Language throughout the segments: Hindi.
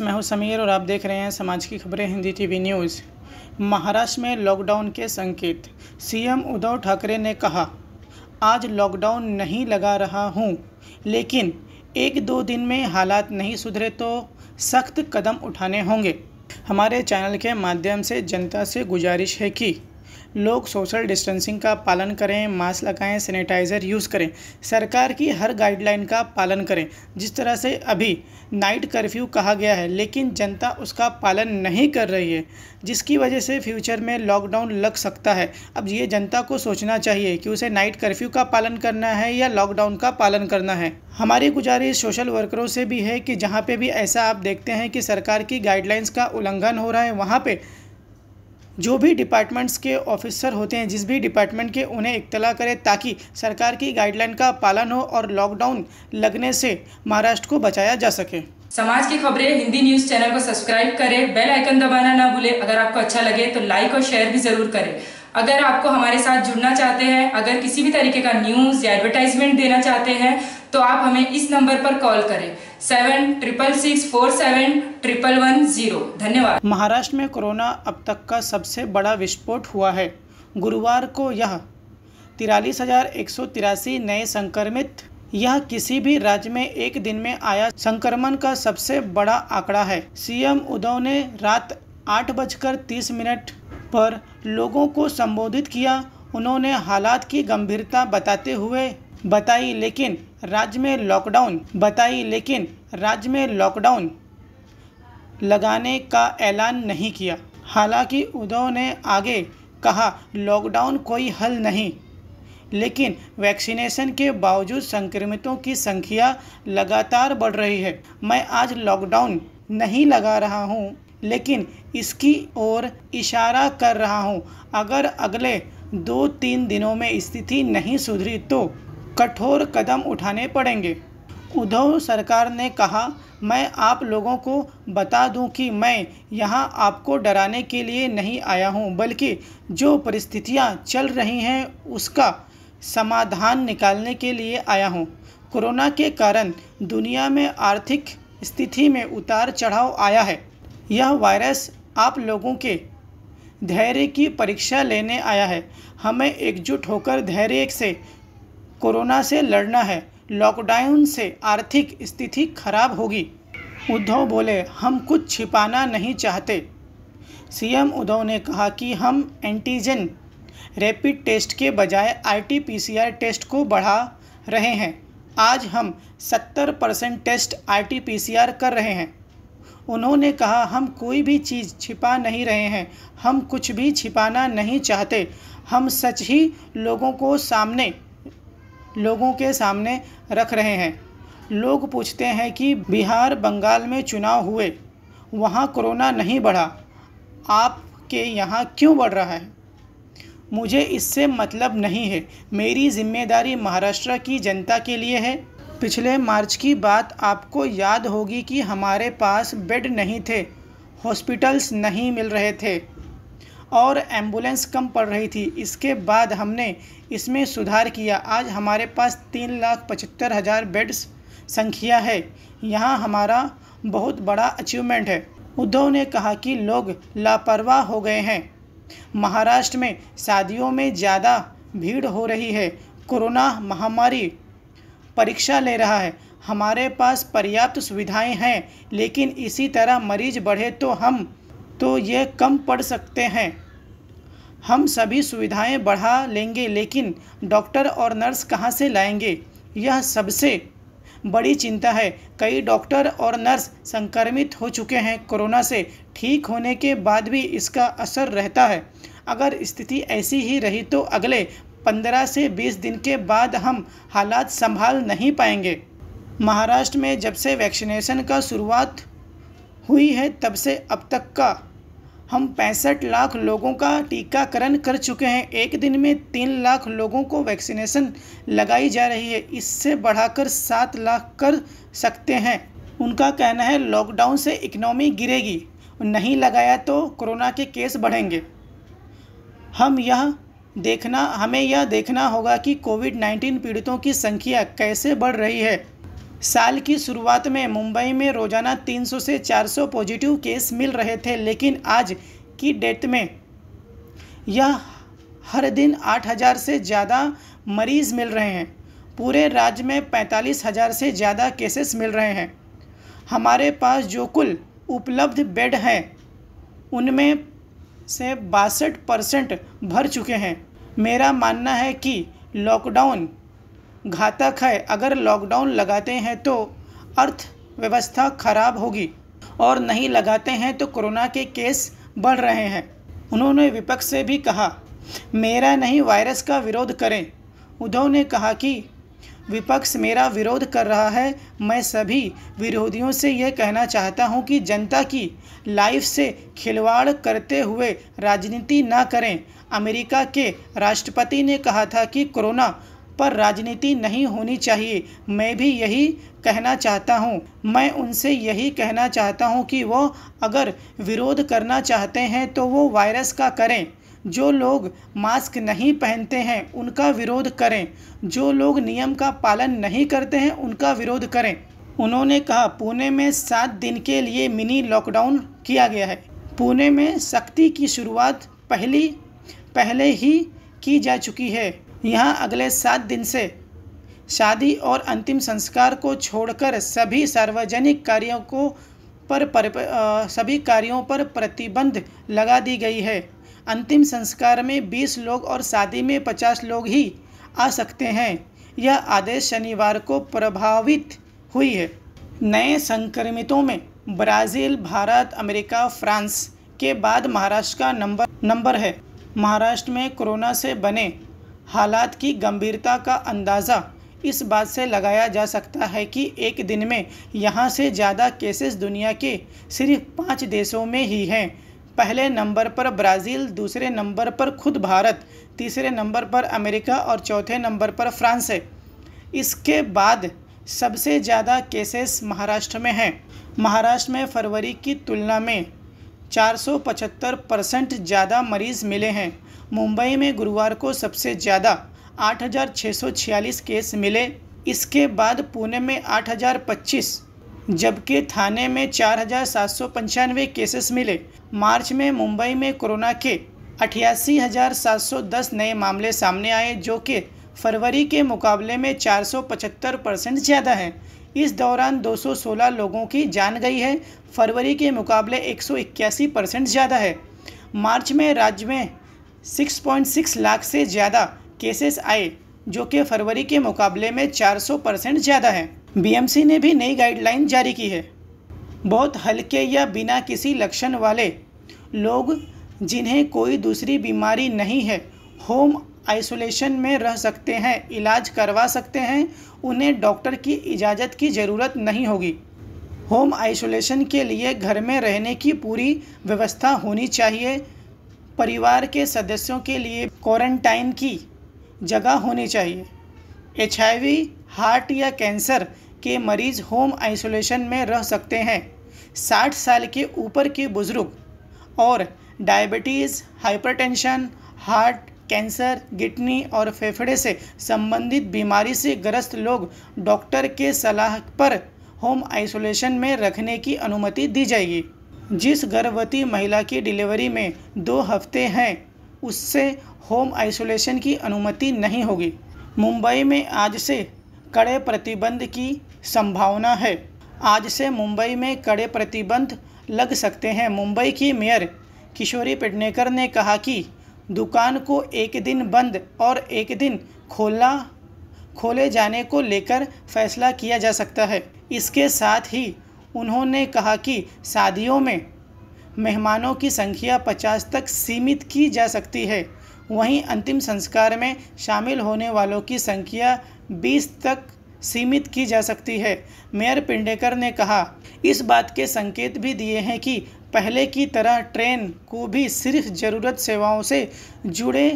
मैं हूं समीर और आप देख रहे हैं समाज की खबरें हिंदी टीवी न्यूज़ महाराष्ट्र में लॉकडाउन के संकेत सीएम उद्धव ठाकरे ने कहा आज लॉकडाउन नहीं लगा रहा हूं लेकिन एक दो दिन में हालात नहीं सुधरे तो सख्त कदम उठाने होंगे हमारे चैनल के माध्यम से जनता से गुजारिश है कि लोग सोशल डिस्टेंसिंग का पालन करें मास्क लगाएं सैनिटाइज़र यूज़ करें सरकार की हर गाइडलाइन का पालन करें जिस तरह से अभी नाइट कर्फ्यू कहा गया है लेकिन जनता उसका पालन नहीं कर रही है जिसकी वजह से फ्यूचर में लॉकडाउन लग सकता है अब ये जनता को सोचना चाहिए कि उसे नाइट कर्फ्यू का पालन करना है या लॉकडाउन का पालन करना है हमारी गुजारिश सोशल वर्करों से भी है कि जहाँ पे भी ऐसा आप देखते हैं कि सरकार की गाइडलाइंस का उल्लंघन हो रहा है वहाँ पे जो भी डिपार्टमेंट्स के ऑफिसर होते हैं जिस भी डिपार्टमेंट के उन्हें इतला करें ताकि सरकार की गाइडलाइन का पालन हो और लॉकडाउन लगने से महाराष्ट्र को बचाया जा सके समाज की खबरें हिंदी न्यूज चैनल को सब्सक्राइब करें बेल आइकन दबाना ना भूले अगर आपको अच्छा लगे तो लाइक और शेयर भी जरूर करें अगर आपको हमारे साथ जुड़ना चाहते हैं अगर किसी भी तरीके का न्यूज या एडवर्टाइजमेंट देना चाहते हैं तो आप हमें इस नंबर पर कॉल करें seven triple six four seven triple one zero धन्यवाद महाराष्ट्र में कोरोना अब तक का सबसे बड़ा विस्फोट हुआ है गुरुवार को यह तिरालीस हजार एक सौ तिरासी नए संक्रमित यह किसी भी राज्य में एक दिन में आया संक्रमण का सबसे बड़ा आंकड़ा है सीएम उद्धव ने रात आठ बजकर तीस मिनट पर लोगों को संबोधित किया उन्होंने हालात की गंभीरता बताते हुए बताई लेकिन राज्य में लॉकडाउन बताई लेकिन राज्य में लॉकडाउन लगाने का ऐलान नहीं किया हालांकि उद्धव ने आगे कहा लॉकडाउन कोई हल नहीं लेकिन वैक्सीनेशन के बावजूद संक्रमितों की संख्या लगातार बढ़ रही है मैं आज लॉकडाउन नहीं लगा रहा हूँ लेकिन इसकी ओर इशारा कर रहा हूँ अगर अगले दो तीन दिनों में स्थिति नहीं सुधरी तो कठोर कदम उठाने पड़ेंगे उद्धव सरकार ने कहा मैं आप लोगों को बता दूं कि मैं यहां आपको डराने के लिए नहीं आया हूं बल्कि जो परिस्थितियां चल रही हैं उसका समाधान निकालने के लिए आया हूं कोरोना के कारण दुनिया में आर्थिक स्थिति में उतार चढ़ाव आया है यह वायरस आप लोगों के धैर्य की परीक्षा लेने आया है हमें एकजुट होकर धैर्य से कोरोना से लड़ना है लॉकडाउन से आर्थिक स्थिति खराब होगी उद्धव बोले हम कुछ छिपाना नहीं चाहते सीएम उद्धव ने कहा कि हम एंटीजन रैपिड टेस्ट के बजाय आरटीपीसीआर टेस्ट को बढ़ा रहे हैं आज हम 70 परसेंट टेस्ट आरटीपीसीआर कर रहे हैं उन्होंने कहा हम कोई भी चीज़ छिपा नहीं रहे हैं हम कुछ भी छिपाना नहीं चाहते हम सच ही लोगों को सामने लोगों के सामने रख रहे हैं लोग पूछते हैं कि बिहार बंगाल में चुनाव हुए वहाँ कोरोना नहीं बढ़ा आपके यहाँ क्यों बढ़ रहा है मुझे इससे मतलब नहीं है मेरी जिम्मेदारी महाराष्ट्र की जनता के लिए है पिछले मार्च की बात आपको याद होगी कि हमारे पास बेड नहीं थे हॉस्पिटल्स नहीं मिल रहे थे और एम्बुलेंस कम पड़ रही थी इसके बाद हमने इसमें सुधार किया आज हमारे पास तीन लाख पचहत्तर हज़ार बेड्स संख्या है यहाँ हमारा बहुत बड़ा अचीवमेंट है उद्धव ने कहा कि लोग लापरवाह हो गए हैं महाराष्ट्र में शादियों में ज़्यादा भीड़ हो रही है कोरोना महामारी परीक्षा ले रहा है हमारे पास पर्याप्त सुविधाएं हैं लेकिन इसी तरह मरीज बढ़े तो हम तो ये कम पड़ सकते हैं हम सभी सुविधाएं बढ़ा लेंगे लेकिन डॉक्टर और नर्स कहाँ से लाएंगे यह सबसे बड़ी चिंता है कई डॉक्टर और नर्स संक्रमित हो चुके हैं कोरोना से ठीक होने के बाद भी इसका असर रहता है अगर स्थिति ऐसी ही रही तो अगले पंद्रह से बीस दिन के बाद हम हालात संभाल नहीं पाएंगे महाराष्ट्र में जब से वैक्सीनेशन का शुरुआत हुई है तब से अब तक का हम पैंसठ लाख लोगों का टीकाकरण कर चुके हैं एक दिन में तीन लाख लोगों को वैक्सीनेशन लगाई जा रही है इससे बढ़ाकर सात लाख कर सकते हैं उनका कहना है लॉकडाउन से इकनॉमी गिरेगी नहीं लगाया तो कोरोना के केस बढ़ेंगे हम यह देखना हमें यह देखना होगा कि कोविड 19 पीड़ितों की संख्या कैसे बढ़ रही है साल की शुरुआत में मुंबई में रोजाना 300 से 400 पॉजिटिव केस मिल रहे थे लेकिन आज की डेट में यह हर दिन 8000 से ज़्यादा मरीज मिल रहे हैं पूरे राज्य में 45,000 से ज़्यादा केसेस मिल रहे हैं हमारे पास जो कुल उपलब्ध बेड हैं उनमें से बासठ परसेंट भर चुके हैं मेरा मानना है कि लॉकडाउन घातक है अगर लॉकडाउन लगाते हैं तो अर्थव्यवस्था खराब होगी और नहीं लगाते हैं तो कोरोना के केस बढ़ रहे हैं उन्होंने विपक्ष से भी कहा मेरा नहीं वायरस का विरोध करें उद्धव ने कहा कि विपक्ष मेरा विरोध कर रहा है मैं सभी विरोधियों से यह कहना चाहता हूं कि जनता की लाइफ से खिलवाड़ करते हुए राजनीति ना करें अमेरिका के राष्ट्रपति ने कहा था कि कोरोना पर राजनीति नहीं होनी चाहिए मैं भी यही कहना चाहता हूँ मैं उनसे यही कहना चाहता हूँ कि वो अगर विरोध करना चाहते हैं तो वो वायरस का करें जो लोग मास्क नहीं पहनते हैं उनका विरोध करें जो लोग नियम का पालन नहीं करते हैं उनका विरोध करें उन्होंने कहा पुणे में सात दिन के लिए मिनी लॉकडाउन किया गया है पुणे में सख्ती की शुरुआत पहली पहले ही की जा चुकी है यहाँ अगले सात दिन से शादी और अंतिम संस्कार को छोड़कर सभी सार्वजनिक कार्यों को पर, पर, सभी कार्यों पर प्रतिबंध लगा दी गई है अंतिम संस्कार में 20 लोग और शादी में 50 लोग ही आ सकते हैं यह आदेश शनिवार को प्रभावित हुई है नए संक्रमितों में ब्राज़ील भारत अमेरिका फ्रांस के बाद महाराष्ट्र का नंबर नंबर है महाराष्ट्र में कोरोना से बने हालात की गंभीरता का अंदाज़ा इस बात से लगाया जा सकता है कि एक दिन में यहाँ से ज़्यादा केसेस दुनिया के सिर्फ पाँच देशों में ही हैं पहले नंबर पर ब्राज़ील दूसरे नंबर पर खुद भारत तीसरे नंबर पर अमेरिका और चौथे नंबर पर फ्रांस है इसके बाद सबसे ज़्यादा केसेस महाराष्ट्र में हैं महाराष्ट्र में फरवरी की तुलना में 475 परसेंट ज़्यादा मरीज़ मिले हैं मुंबई में गुरुवार को सबसे ज़्यादा 8,646 केस मिले इसके बाद पुणे में 8,025 जबकि थाने में चार केसेस मिले मार्च में मुंबई में कोरोना के अठासी नए मामले सामने आए जो कि फरवरी के मुकाबले में 475 परसेंट ज़्यादा है इस दौरान 216 लोगों की जान गई है फरवरी के मुकाबले 181 परसेंट ज़्यादा है मार्च में राज्य में 6.6 लाख से ज़्यादा केसेस आए जो कि फरवरी के मुकाबले में 400 परसेंट ज़्यादा है बीएमसी ने भी नई गाइडलाइन जारी की है बहुत हल्के या बिना किसी लक्षण वाले लोग जिन्हें कोई दूसरी बीमारी नहीं है होम आइसोलेशन में रह सकते हैं इलाज करवा सकते हैं उन्हें डॉक्टर की इजाज़त की ज़रूरत नहीं होगी होम आइसोलेशन के लिए घर में रहने की पूरी व्यवस्था होनी चाहिए परिवार के सदस्यों के लिए क्वारंटाइन की जगह होनी चाहिए एच हार्ट या कैंसर के मरीज होम आइसोलेशन में रह सकते हैं 60 साल के ऊपर के बुज़ुर्ग और diabetes hypertension, heart cancer kidney और फेफड़े से संबंधित बीमारी से ग्रस्त लोग डॉक्टर के सलाह पर होम आइसोलेशन में रखने की अनुमति दी जाएगी जिस गर्भवती महिला की डिलीवरी में दो हफ्ते हैं उससे होम आइसोलेशन की अनुमति नहीं होगी मुंबई में आज से कड़े प्रतिबंध की संभावना है आज से मुंबई में कड़े प्रतिबंध लग सकते हैं मुंबई की मेयर किशोरी पिटनेकर ने कहा कि दुकान को एक दिन बंद और एक दिन खोलना खोले जाने को लेकर फैसला किया जा सकता है इसके साथ ही उन्होंने कहा कि शादियों में मेहमानों की संख्या पचास तक सीमित की जा सकती है वहीं अंतिम संस्कार में शामिल होने वालों की संख्या बीस तक सीमित की जा सकती है मेयर पिंडेकर ने कहा इस बात के संकेत भी दिए हैं कि पहले की तरह ट्रेन को भी सिर्फ ज़रूरत सेवाओं से जुड़े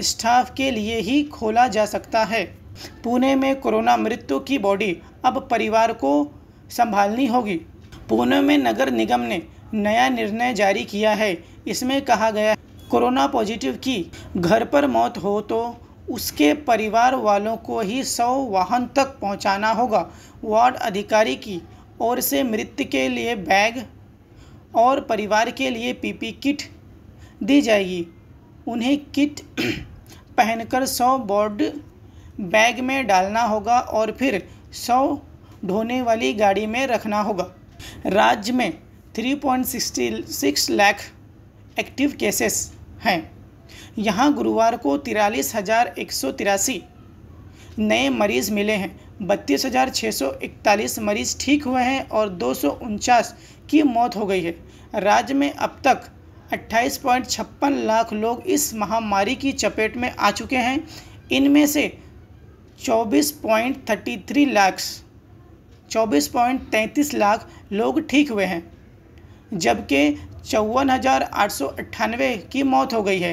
स्टाफ के लिए ही खोला जा सकता है पुणे में कोरोना मृत्यु की बॉडी अब परिवार को संभालनी होगी पुणे में नगर निगम ने नया निर्णय जारी किया है इसमें कहा गया कोरोना पॉजिटिव की घर पर मौत हो तो उसके परिवार वालों को ही सौ वाहन तक पहुंचाना होगा वार्ड अधिकारी की ओर से मृत्यु के लिए बैग और परिवार के लिए पीपी किट दी जाएगी उन्हें किट पहनकर सौ बोर्ड बैग में डालना होगा और फिर सौ ढोने वाली गाड़ी में रखना होगा राज्य में 3.66 लाख एक्टिव केसेस हैं यहाँ गुरुवार को तिरालीस हज़ार एक सौ तिरासी नए मरीज़ मिले हैं बत्तीस हज़ार छः सौ इकतालीस मरीज़ ठीक हुए हैं और दो सौ उनचास की मौत हो गई है राज्य में अब तक अट्ठाईस पॉइंट छप्पन लाख लोग इस महामारी की चपेट में आ चुके हैं इनमें से चौबीस पॉइंट थर्टी थ्री लाख चौबीस पॉइंट तैंतीस लाख लोग ठीक हुए हैं जबकि चौवन हज़ार आठ सौ अट्ठानवे की मौत हो गई है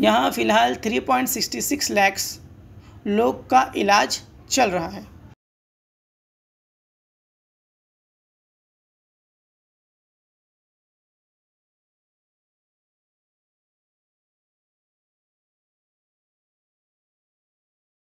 यहाँ फ़िलहाल three point sixty six lakhs लोग का इलाज चल रहा है